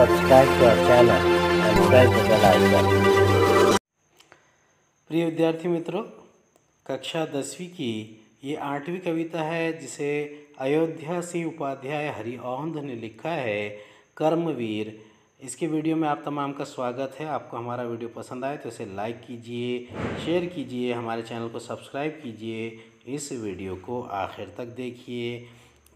subscribe to our channel and press the bell icon. प्रिय विद्यार्थी मित्रों कक्षा दसवीं की ये आठवीं कविता है जिसे अयोध्या सिंह उपाध्याय हरिऔंध ने लिखा है कर्मवीर इसके वीडियो में आप तमाम का स्वागत है आपको हमारा वीडियो पसंद आए तो इसे लाइक कीजिए शेयर कीजिए हमारे चैनल को सब्सक्राइब कीजिए इस वीडियो को आखिर तक देखिए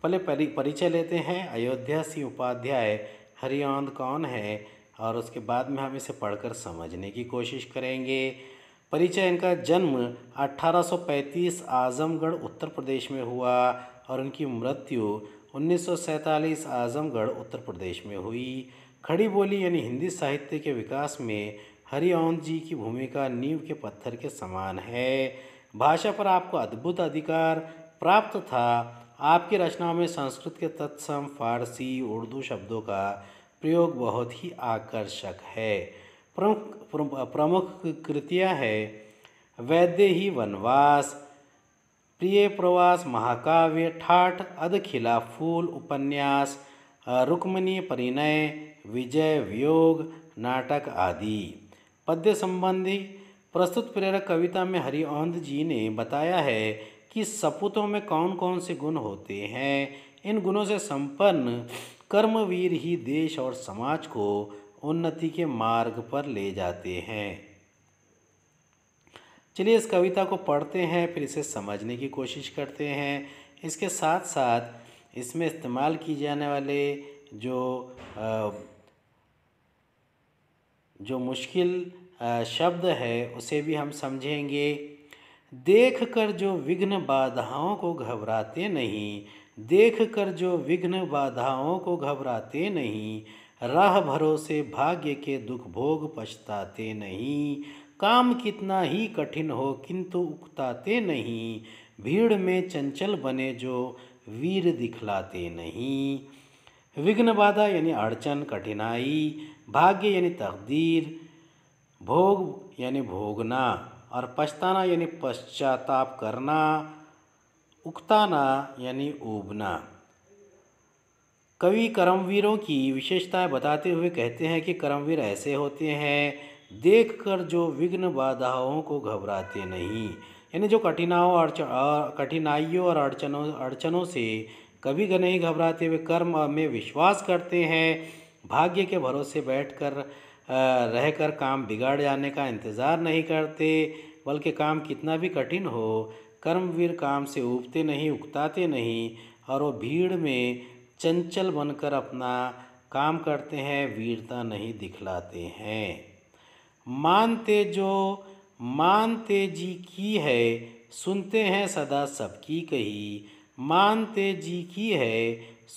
पहले परिचय लेते हैं अयोध्या सिंह उपाध्याय हरिऔंद कौन है और उसके बाद में हम इसे पढ़कर समझने की कोशिश करेंगे परिचय इनका जन्म 1835 आज़मगढ़ उत्तर प्रदेश में हुआ और उनकी मृत्यु उन्नीस आज़मगढ़ उत्तर प्रदेश में हुई खड़ी बोली यानी हिंदी साहित्य के विकास में हरिऔंद जी की भूमिका नींव के पत्थर के समान है भाषा पर आपको अद्भुत अधिकार प्राप्त था आपकी रचनाओं में संस्कृत के तत्सम फारसी उर्दू शब्दों का प्रयोग बहुत ही आकर्षक है प्रमुख प्रमुख कृतियाँ है वैद्य ही वनवास प्रिय प्रवास महाकाव्य ठाठ अधखिला फूल उपन्यास रुक्मणी परिणय विजय वियोग नाटक आदि पद्य संबंधी प्रस्तुत प्रेरक कविता में हरिओंद जी ने बताया है कि सपूतों में कौन कौन से गुण होते हैं इन गुणों से संपन्न कर्मवीर ही देश और समाज को उन्नति के मार्ग पर ले जाते हैं चलिए इस कविता को पढ़ते हैं फिर इसे समझने की कोशिश करते हैं इसके साथ साथ इसमें इस्तेमाल की जाने वाले जो जो मुश्किल शब्द है उसे भी हम समझेंगे देख कर जो विघ्न बाधाओं को घबराते नहीं देख कर जो विघ्न बाधाओं को घबराते नहीं राह भरोसे भाग्य के दुख भोग पछताते नहीं काम कितना ही कठिन हो किंतु उकताते नहीं भीड़ में चंचल बने जो वीर दिखलाते नहीं विघ्न बाधा यानी अड़चन कठिनाई भाग्य यानी तकदीर भोग यानी भोगना और पछताना यानी पश्चाताप करना उकताना यानी उबना कवि कर्मवीरों की विशेषताएं बताते हुए कहते हैं कि कर्मवीर ऐसे होते हैं देखकर जो विघ्न बाधाओं को घबराते नहीं यानी जो कठिनाओं और कठिनाइयों और अड़चनों अड़चनों से कभी नहीं घबराते हुए कर्म में विश्वास करते हैं भाग्य के भरोसे बैठकर रहकर काम बिगाड़ जाने का इंतज़ार नहीं करते बल्कि काम कितना भी कठिन हो कर्मवीर काम से उबते नहीं उकताते नहीं और वो भीड़ में चंचल बनकर अपना काम करते हैं वीरता नहीं दिखलाते हैं मानते जो मानते जी की है सुनते हैं सदा सबकी कही मानते जी की है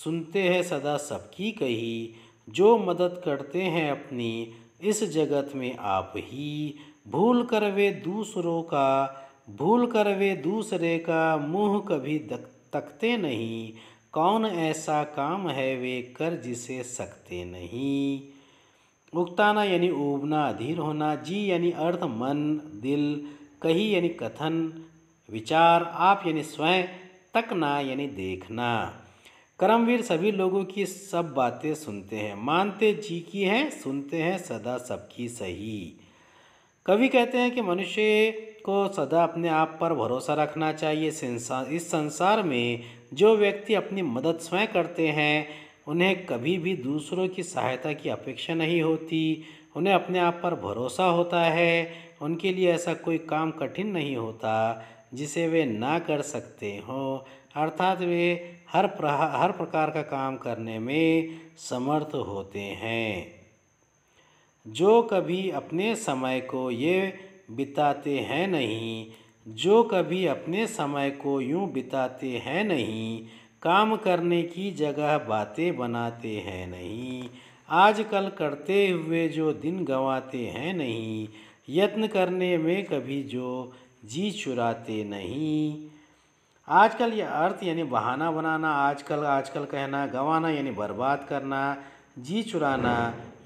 सुनते हैं सदा सबकी कही जो मदद करते हैं अपनी इस जगत में आप ही भूल कर वे दूसरों का भूल कर वे दूसरे का मुँह कभी तकते नहीं कौन ऐसा काम है वे कर जिसे सकते नहीं उगताना यानी उबना अधीर होना जी यानी अर्थ मन दिल कही यानी कथन विचार आप यानी स्वयं तकना यानी देखना कर्मवीर सभी लोगों की सब बातें सुनते हैं मानते जी की हैं सुनते हैं सदा सबकी सही कवि कहते हैं कि मनुष्य को सदा अपने आप पर भरोसा रखना चाहिए इस संसार में जो व्यक्ति अपनी मदद स्वयं करते हैं उन्हें कभी भी दूसरों की सहायता की अपेक्षा नहीं होती उन्हें अपने आप पर भरोसा होता है उनके लिए ऐसा कोई काम कठिन नहीं होता जिसे वे ना कर सकते हों अर्थात वे हर प्रहा हर प्रकार का काम करने में समर्थ होते हैं जो कभी अपने समय को ये बिताते हैं नहीं जो कभी अपने समय को यूं बिताते हैं नहीं काम करने की जगह बातें बनाते हैं नहीं आजकल करते हुए जो दिन गंवाते हैं नहीं यत्न करने में कभी जो जी चुराते नहीं आजकल ये अर्थ यानी बहाना बनाना आजकल आजकल कहना गंवाना यानी बर्बाद करना जी चुराना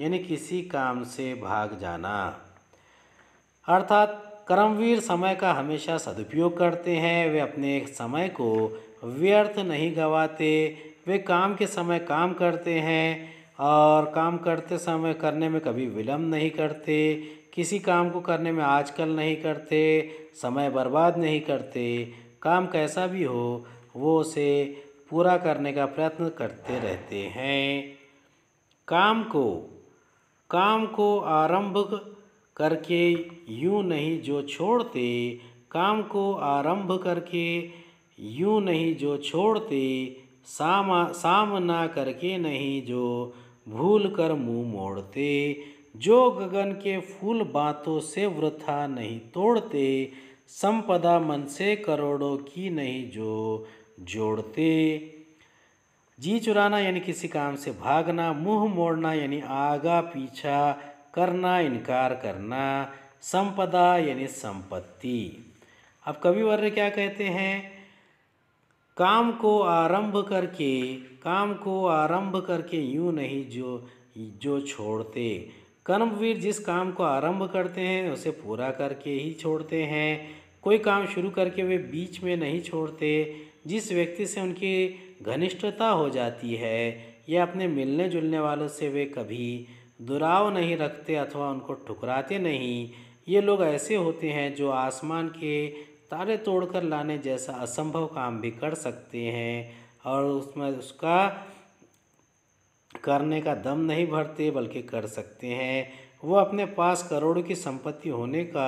यानी किसी काम से भाग जाना अर्थात कर्मवीर समय का हमेशा सदुपयोग करते हैं वे अपने समय को व्यर्थ नहीं गवाते वे काम के समय काम करते हैं और काम करते समय करने में कभी विलम्ब नहीं करते किसी काम को करने में आजकल नहीं करते समय बर्बाद नहीं करते काम कैसा भी हो वो उसे पूरा करने का प्रयत्न करते रहते हैं काम को काम को आरंभ करके यूं नहीं जो छोड़ते काम को आरंभ करके यूं नहीं जो छोड़ते सामा सामना करके नहीं जो भूल कर मुँह मोड़ते जो गगन के फूल बातों से वृथा नहीं तोड़ते संपदा मन से करोड़ों की नहीं जो जोड़ते जी चुराना यानी किसी काम से भागना मुंह मोड़ना यानी आगा पीछा करना इनकार करना संपदा यानी संपत्ति अब कवि वर्य क्या कहते हैं काम को आरंभ करके काम को आरंभ करके यूं नहीं जो जो छोड़ते कर्मवीर जिस काम को आरंभ करते हैं उसे पूरा करके ही छोड़ते हैं कोई काम शुरू करके वे बीच में नहीं छोड़ते जिस व्यक्ति से उनकी घनिष्ठता हो जाती है या अपने मिलने जुलने वालों से वे कभी दुराव नहीं रखते अथवा उनको ठुकराते नहीं ये लोग ऐसे होते हैं जो आसमान के तारे तोड़कर लाने जैसा असंभव काम भी कर सकते हैं और उसमें उसका करने का दम नहीं भरते बल्कि कर सकते हैं वो अपने पास करोड़ों की संपत्ति होने का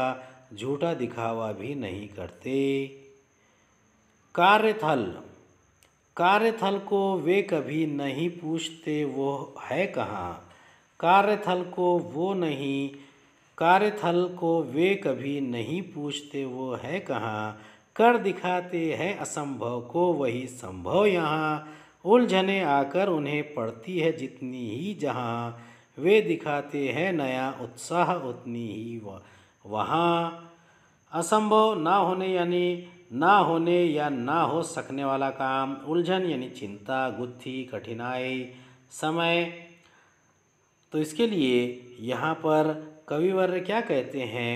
झूठा दिखावा भी नहीं करते कार्यथल कार्यथल को वे कभी नहीं पूछते वो है कहाँ कार्यथल को वो नहीं कार्यथल को वे कभी नहीं पूछते वो है कहाँ कर दिखाते हैं असंभव को वही संभव यहाँ उलझने आकर उन्हें पड़ती है जितनी ही जहाँ वे दिखाते हैं नया उत्साह उतनी ही वह वहाँ असंभव ना होने यानी ना होने या ना हो सकने वाला काम उलझन यानी चिंता गुत्थी कठिनाई समय तो इसके लिए यहाँ पर कविवर क्या कहते हैं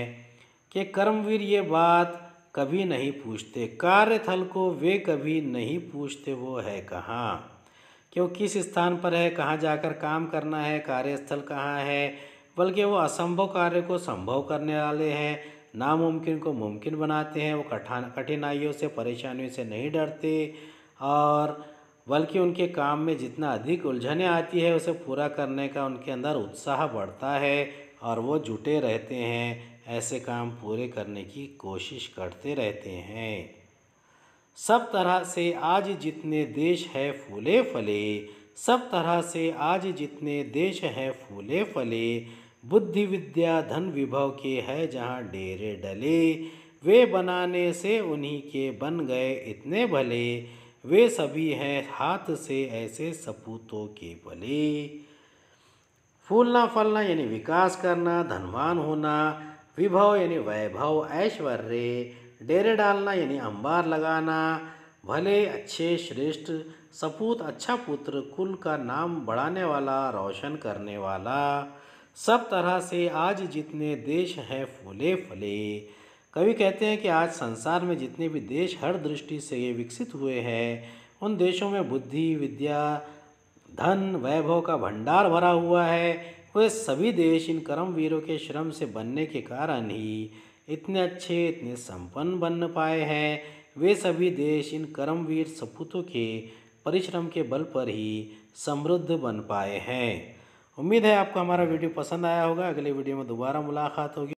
कि कर्मवीर ये बात कभी नहीं पूछते कार्य थल को वे कभी नहीं पूछते वो है कहाँ क्यों किस स्थान पर है कहाँ जाकर काम करना है कार्यस्थल कहाँ है बल्कि वो असंभव कार्य को संभव करने वाले हैं नामुमकिन को मुमकिन बनाते हैं वो कठा कठिनाइयों से परेशानियों से नहीं डरते और बल्कि उनके काम में जितना अधिक उलझने आती है उसे पूरा करने का उनके अंदर उत्साह बढ़ता है और वो जुटे रहते हैं ऐसे काम पूरे करने की कोशिश करते रहते हैं सब तरह से आज जितने देश है फूले फले सब तरह से आज जितने देश हैं फूले फले बुद्धि विद्या धन विभव के है जहाँ डेरे डले वे बनाने से उन्हीं के बन गए इतने भले वे सभी हैं हाथ से ऐसे सपूतों के भले फूलना फलना यानी विकास करना धनवान होना विभव यानी वैभव ऐश्वर्य डेरे डालना यानी अंबार लगाना भले अच्छे श्रेष्ठ सपूत अच्छा पुत्र कुल का नाम बढ़ाने वाला रोशन करने वाला सब तरह से आज जितने देश हैं फूले फले कवि कहते हैं कि आज संसार में जितने भी देश हर दृष्टि से ये विकसित हुए हैं उन देशों में बुद्धि विद्या धन वैभव का भंडार भरा हुआ है वे सभी देश इन कर्मवीरों के श्रम से बनने के कारण ही इतने अच्छे इतने संपन्न बन पाए हैं वे सभी देश इन कर्मवीर सपूतों के परिश्रम के बल पर ही समृद्ध बन पाए हैं उम्मीद है आपको हमारा वीडियो पसंद आया होगा अगले वीडियो में दोबारा मुलाकात होगी